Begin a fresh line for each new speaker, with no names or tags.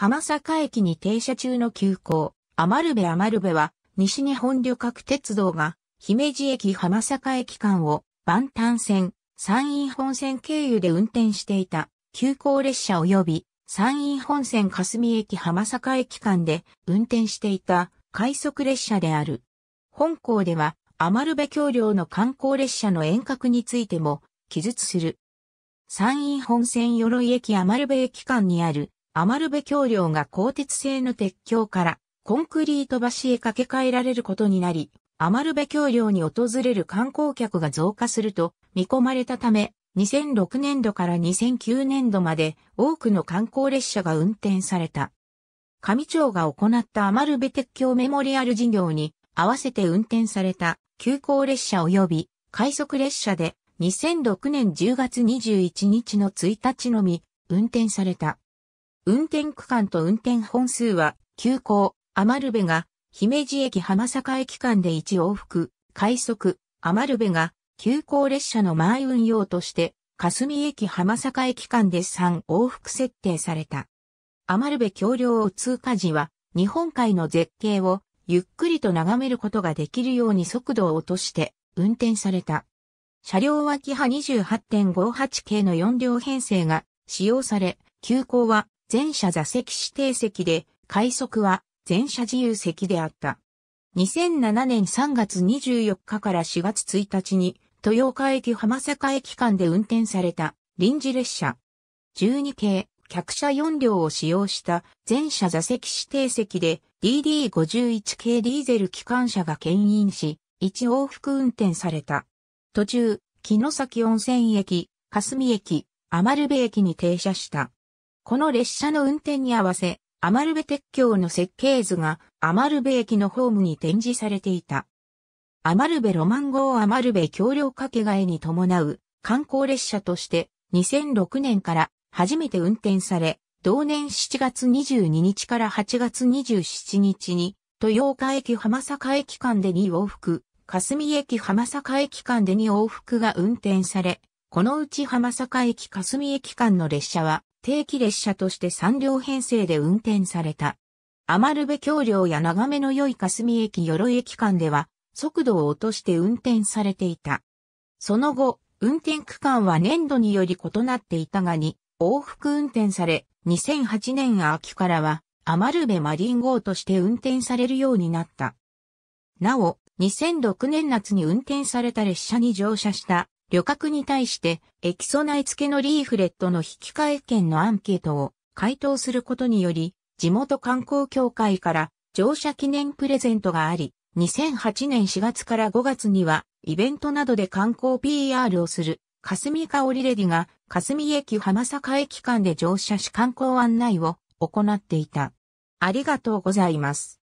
浜坂駅に停車中の急行、アマルベアマルベは、西日本旅客鉄道が、姫路駅浜坂駅間を、万端線、山陰本線経由で運転していた、急行列車及び、山陰本線霞駅浜坂駅間で、運転していた、快速列車である。本校では、アマルベ橋梁の観光列車の遠隔についても、記述する。山陰本線鎧駅アマルベ駅間にある、余部橋梁が鋼鉄製の鉄橋からコンクリート橋へ掛け替えられることになり、余部橋梁に訪れる観光客が増加すると見込まれたため、2006年度から2009年度まで多くの観光列車が運転された。上町が行った余部鉄橋メモリアル事業に合わせて運転された急行列車及び快速列車で2006年10月21日の1日のみ運転された。運転区間と運転本数は、急行、余るべが、姫路駅浜坂駅間で1往復、快速、余るべが、急行列車の前運用として、霞駅浜坂駅間で3往復設定された。余るべ橋梁を通過時は、日本海の絶景を、ゆっくりと眺めることができるように速度を落として、運転された。車両脇キ28.58系の4両編成が使用され、急行は全車座席指定席で、快速は全車自由席であった。2007年3月24日から4月1日に、豊岡駅浜坂駅間で運転された臨時列車。12系、客車4両を使用した全車座席指定席で DD51 系ディーゼル機関車が牽引し、1往復運転された。途中、木の先温泉駅、霞駅、余部駅に停車した。この列車の運転に合わせ、アマルベ鉄橋の設計図がアマルベ駅のホームに展示されていた。アマルベロマン号アマルベ橋梁掛け替えに伴う観光列車として2006年から初めて運転され、同年7月22日から8月27日に豊岡駅浜坂駅間で2往復、霞駅浜坂駅間で2往復が運転され、このうち浜坂駅霞駅間の列車は定期列車として3両編成で運転された。余部橋梁や眺めの良い霞駅鎧駅間では、速度を落として運転されていた。その後、運転区間は年度により異なっていたがに、往復運転され、2008年秋からは、余部マリン号として運転されるようになった。なお、2006年夏に運転された列車に乗車した旅客に対してエキソ内付けのリーフレットの引き換え券のアンケートを回答することにより、地元観光協会から乗車記念プレゼントがあり、2008年4月から5月にはイベントなどで観光 PR をする霞香織レディが霞駅浜坂駅間で乗車し観光案内を行っていた。ありがとうございます。